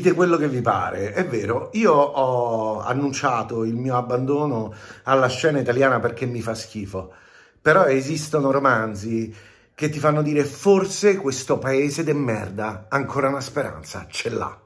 dite quello che vi pare. È vero, io ho annunciato il mio abbandono alla scena italiana perché mi fa schifo, però esistono romanzi che ti fanno dire forse questo paese de merda ancora una speranza ce l'ha.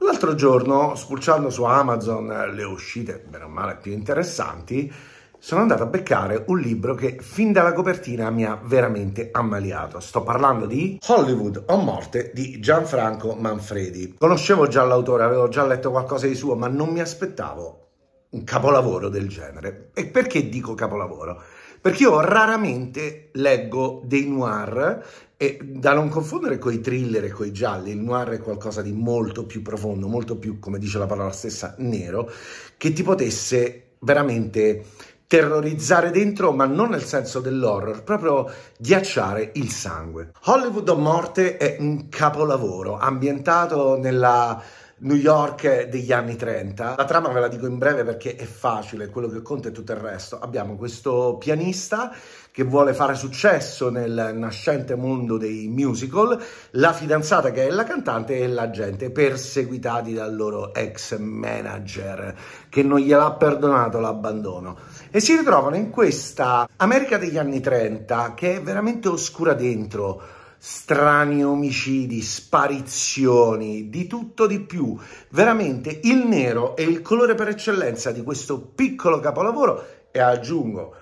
L'altro giorno, spulciando su Amazon le uscite, meno male, più interessanti, sono andato a beccare un libro che fin dalla copertina mi ha veramente ammaliato. Sto parlando di Hollywood o morte di Gianfranco Manfredi. Conoscevo già l'autore, avevo già letto qualcosa di suo, ma non mi aspettavo un capolavoro del genere. E perché dico capolavoro? Perché io raramente leggo dei noir e da non confondere con i thriller e con i gialli, il noir è qualcosa di molto più profondo, molto più, come dice la parola stessa, nero, che ti potesse veramente terrorizzare dentro, ma non nel senso dell'horror, proprio ghiacciare il sangue. Hollywood o morte è un capolavoro ambientato nella New York degli anni 30. La trama ve la dico in breve perché è facile, quello che conta è tutto il resto. Abbiamo questo pianista che vuole fare successo nel nascente mondo dei musical, la fidanzata che è la cantante e la gente perseguitati dal loro ex manager che non gliel'ha perdonato l'abbandono e si ritrovano in questa America degli anni 30 che è veramente oscura dentro strani omicidi, sparizioni, di tutto di più. Veramente il nero è il colore per eccellenza di questo piccolo capolavoro e aggiungo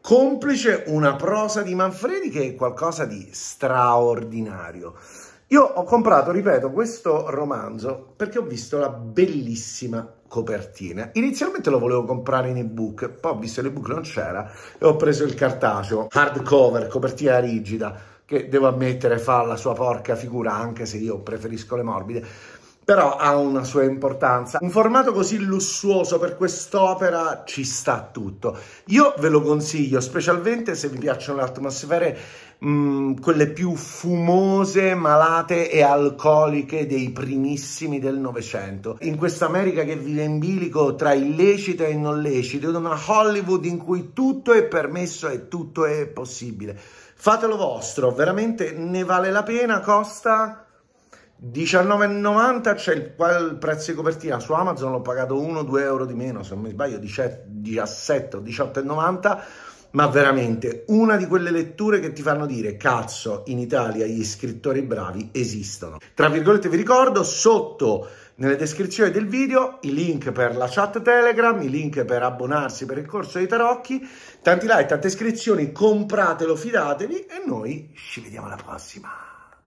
complice una prosa di Manfredi che è qualcosa di straordinario. Io ho comprato, ripeto, questo romanzo perché ho visto la bellissima copertina. Inizialmente lo volevo comprare in ebook, poi ho visto l'ebook non c'era e ho preso il cartaceo, hardcover, copertina rigida che devo ammettere fa la sua porca figura anche se io preferisco le morbide però ha una sua importanza. Un formato così lussuoso per quest'opera ci sta tutto. Io ve lo consiglio, specialmente se vi piacciono le atmosfere mh, mm, quelle più fumose, malate e alcoliche dei primissimi del Novecento. In questa America che vive in bilico tra illecito e non lecito, in una Hollywood in cui tutto è permesso e tutto è possibile. Fatelo vostro, veramente ne vale la pena, costa 19,90 c'è il, il, prezzo di copertina su Amazon l'ho pagato 1-2 euro di meno se non mi sbaglio 17 o 18,90 ma veramente una di quelle letture che ti fanno dire cazzo in Italia gli scrittori bravi esistono tra virgolette vi ricordo sotto nelle descrizioni del video i link per la chat Telegram, i link per abbonarsi per il corso dei tarocchi, tanti like, tante iscrizioni, compratelo, fidatevi e noi ci vediamo alla prossima.